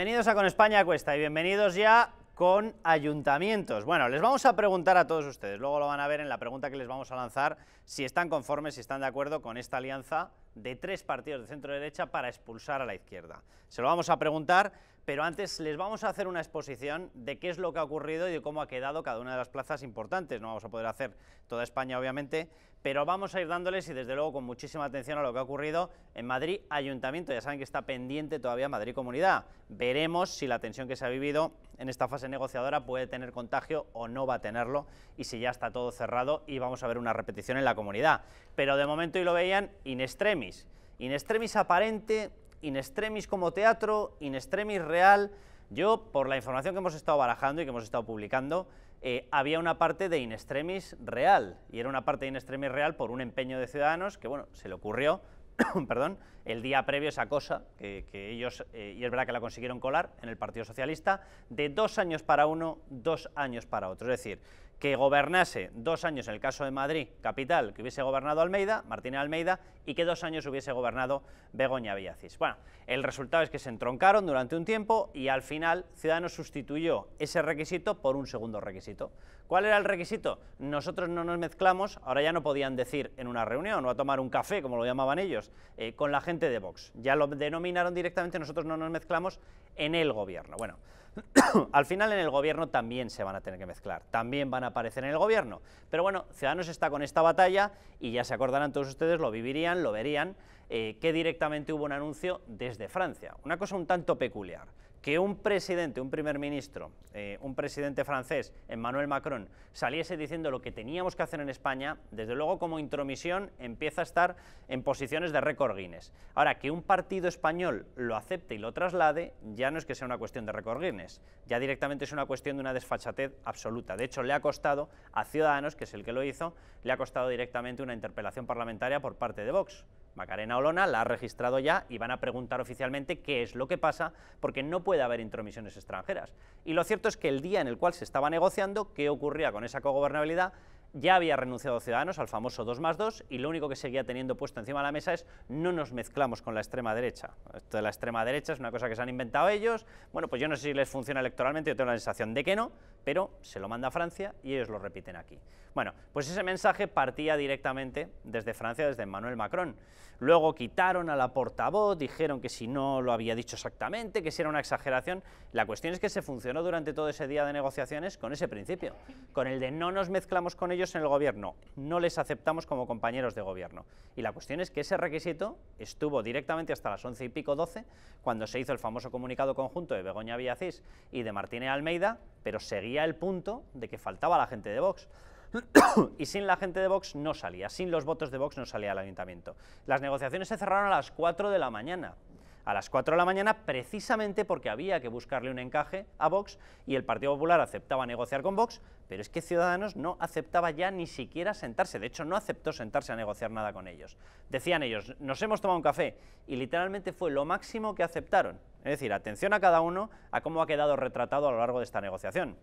Bienvenidos a Con España Cuesta y bienvenidos ya con ayuntamientos. Bueno, les vamos a preguntar a todos ustedes, luego lo van a ver en la pregunta que les vamos a lanzar, si están conformes, si están de acuerdo con esta alianza de tres partidos de centro derecha para expulsar a la izquierda. Se lo vamos a preguntar pero antes les vamos a hacer una exposición de qué es lo que ha ocurrido y de cómo ha quedado cada una de las plazas importantes. No vamos a poder hacer toda España, obviamente, pero vamos a ir dándoles y desde luego con muchísima atención a lo que ha ocurrido en Madrid Ayuntamiento. Ya saben que está pendiente todavía Madrid Comunidad. Veremos si la tensión que se ha vivido en esta fase negociadora puede tener contagio o no va a tenerlo y si ya está todo cerrado y vamos a ver una repetición en la comunidad. Pero de momento y lo veían in extremis. In extremis aparente in extremis como teatro, in extremis real. Yo, por la información que hemos estado barajando y que hemos estado publicando, eh, había una parte de in extremis real, y era una parte de in extremis real por un empeño de Ciudadanos que, bueno, se le ocurrió, perdón, el día previo esa cosa, que, ellos, eh, y es verdad que la consiguieron colar en el Partido Socialista, de dos años para uno, dos años para otro. Es decir, que gobernase dos años, en el caso de Madrid, capital, que hubiese gobernado Almeida, Martínez Almeida, y que dos años hubiese gobernado Begoña Villacís. Bueno, el resultado es que se entroncaron durante un tiempo y al final Ciudadanos sustituyó ese requisito por un segundo requisito. ¿Cuál era el requisito? Nosotros no nos mezclamos, ahora ya no podían decir en una reunión o a tomar un café, como lo llamaban ellos, eh, con la gente de Vox. Ya lo denominaron directamente, nosotros no nos mezclamos en el gobierno. Bueno, Al final en el gobierno también se van a tener que mezclar, también van a aparecer en el gobierno. Pero bueno, Ciudadanos está con esta batalla y ya se acordarán todos ustedes, lo vivirían, lo verían, eh, que directamente hubo un anuncio desde Francia. Una cosa un tanto peculiar que un presidente, un primer ministro, eh, un presidente francés, Emmanuel Macron, saliese diciendo lo que teníamos que hacer en España, desde luego como intromisión empieza a estar en posiciones de récord Guinness. Ahora, que un partido español lo acepte y lo traslade, ya no es que sea una cuestión de récord Guinness, ya directamente es una cuestión de una desfachatez absoluta. De hecho, le ha costado a Ciudadanos, que es el que lo hizo, le ha costado directamente una interpelación parlamentaria por parte de Vox. Macarena Olona la ha registrado ya y van a preguntar oficialmente qué es lo que pasa, porque no puede haber intromisiones extranjeras. Y lo cierto es que el día en el cual se estaba negociando qué ocurría con esa cogobernabilidad, ya había renunciado Ciudadanos al famoso 2 más 2 y lo único que seguía teniendo puesto encima de la mesa es no nos mezclamos con la extrema derecha. Esto de la extrema derecha es una cosa que se han inventado ellos. Bueno, pues yo no sé si les funciona electoralmente, yo tengo la sensación de que no, pero se lo manda a Francia y ellos lo repiten aquí. Bueno, pues ese mensaje partía directamente desde Francia, desde Emmanuel Macron. Luego quitaron a la portavoz, dijeron que si no lo había dicho exactamente, que si era una exageración. La cuestión es que se funcionó durante todo ese día de negociaciones con ese principio, con el de no nos mezclamos con ellos en el gobierno, no les aceptamos como compañeros de gobierno. Y la cuestión es que ese requisito estuvo directamente hasta las 11 y pico 12, cuando se hizo el famoso comunicado conjunto de Begoña Villacís y de Martínez Almeida, pero seguía el punto de que faltaba la gente de Vox y sin la gente de Vox no salía, sin los votos de Vox no salía al ayuntamiento. Las negociaciones se cerraron a las 4 de la mañana a las 4 de la mañana precisamente porque había que buscarle un encaje a Vox y el Partido Popular aceptaba negociar con Vox, pero es que Ciudadanos no aceptaba ya ni siquiera sentarse, de hecho no aceptó sentarse a negociar nada con ellos. Decían ellos, nos hemos tomado un café y literalmente fue lo máximo que aceptaron. Es decir, atención a cada uno a cómo ha quedado retratado a lo largo de esta negociación.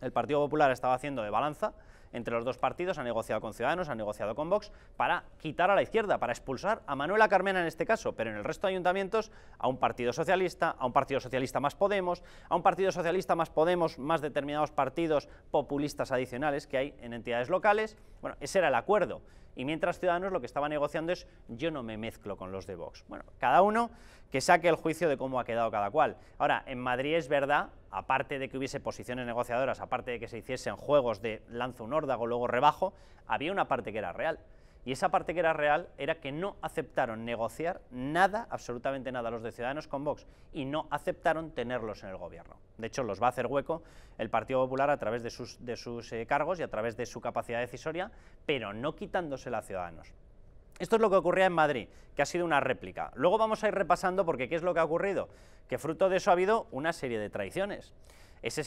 El Partido Popular estaba haciendo de balanza entre los dos partidos, ha negociado con Ciudadanos, ha negociado con Vox, para quitar a la izquierda, para expulsar a Manuela Carmena en este caso, pero en el resto de ayuntamientos a un partido socialista, a un partido socialista más Podemos, a un partido socialista más Podemos, más determinados partidos populistas adicionales que hay en entidades locales. Bueno, ese era el acuerdo y mientras Ciudadanos lo que estaba negociando es yo no me mezclo con los de Vox. Bueno, cada uno que saque el juicio de cómo ha quedado cada cual. Ahora, en Madrid es verdad, aparte de que hubiese posiciones negociadoras, aparte de que se hiciesen juegos de lanzo un órdago, luego rebajo, había una parte que era real. Y esa parte que era real era que no aceptaron negociar nada, absolutamente nada, los de Ciudadanos con Vox y no aceptaron tenerlos en el gobierno. De hecho, los va a hacer hueco el Partido Popular a través de sus, de sus eh, cargos y a través de su capacidad decisoria, pero no quitándosela a Ciudadanos. Esto es lo que ocurría en Madrid, que ha sido una réplica. Luego vamos a ir repasando porque qué es lo que ha ocurrido, que fruto de eso ha habido una serie de traiciones esa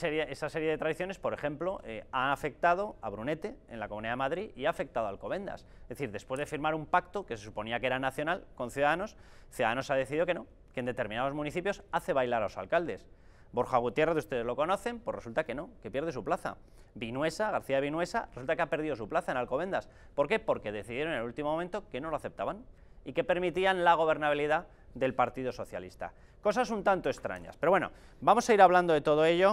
serie de tradiciones, por ejemplo, eh, ha afectado a Brunete en la Comunidad de Madrid y ha afectado a Alcobendas. Es decir, después de firmar un pacto que se suponía que era nacional con Ciudadanos, Ciudadanos ha decidido que no, que en determinados municipios hace bailar a los alcaldes. Borja Gutiérrez, ustedes lo conocen, pues resulta que no, que pierde su plaza. Vinuesa, García Vinuesa, resulta que ha perdido su plaza en Alcobendas. ¿Por qué? Porque decidieron en el último momento que no lo aceptaban y que permitían la gobernabilidad del Partido Socialista. Cosas un tanto extrañas, pero bueno, vamos a ir hablando de todo ello.